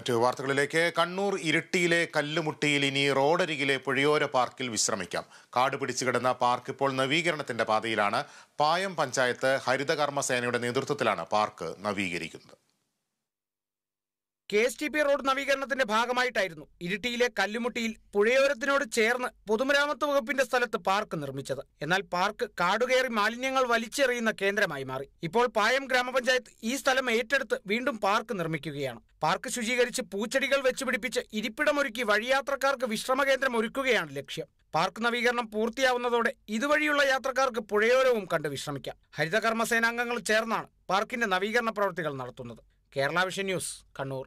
മറ്റു വാർത്തകളിലേക്ക് കണ്ണൂർ ഇരിട്ടിയിലെ കല്ലുമുട്ടിയിൽ ഇനി റോഡരികിലെ പുഴയോര പാർക്കിൽ വിശ്രമിക്കാം കാട് പിടിച്ചു കിടന്ന പാർക്ക് ഇപ്പോൾ നവീകരണത്തിന്റെ പാതയിലാണ് പായം പഞ്ചായത്ത് ഹരിതകർമ്മ സേനയുടെ നേതൃത്വത്തിലാണ് പാർക്ക് നവീകരിക്കുന്നത് K S T P road നവീകരണത്തിന്റെ ഭാഗമായിട്ടായിരുന്നു ഇരിട്ടിയിലെ കല്ലുമുട്ടിയിൽ പുഴയോരത്തിനോട് ചേർന്ന് പൊതുമരാമത്ത് വകുപ്പിന്റെ സ്ഥലത്ത് പാർക്ക് നിർമ്മിച്ചത് എന്നാൽ പാർക്ക് കാടുകയറി മാലിന്യങ്ങൾ വലിച്ചെറിയുന്ന കേന്ദ്രമായി മാറി ഇപ്പോൾ പായം ഗ്രാമപഞ്ചായത്ത് ഈ സ്ഥലം ഏറ്റെടുത്ത് വീണ്ടും പാർക്ക് നിർമ്മിക്കുകയാണ് പാർക്ക് ശുചീകരിച്ച് പൂച്ചെടികൾ വെച്ചുപിടിപ്പിച്ച് ഇരിപ്പിടമൊരുക്കി വഴിയാത്രക്കാർക്ക് വിശ്രമ കേന്ദ്രം ഒരുക്കുകയാണ് ലക്ഷ്യം പാർക്ക് നവീകരണം പൂർത്തിയാവുന്നതോടെ ഇതുവഴിയുള്ള യാത്രക്കാർക്ക് പുഴയോരവും കണ്ട് വിശ്രമിക്കാം ഹരിതകർമ്മ സേനാംഗങ്ങൾ ചേർന്നാണ് പാർക്കിന്റെ നവീകരണ പ്രവൃത്തികൾ നടത്തുന്നത് കേരള വിഷൻ ന്യൂസ് കണ്ണൂർ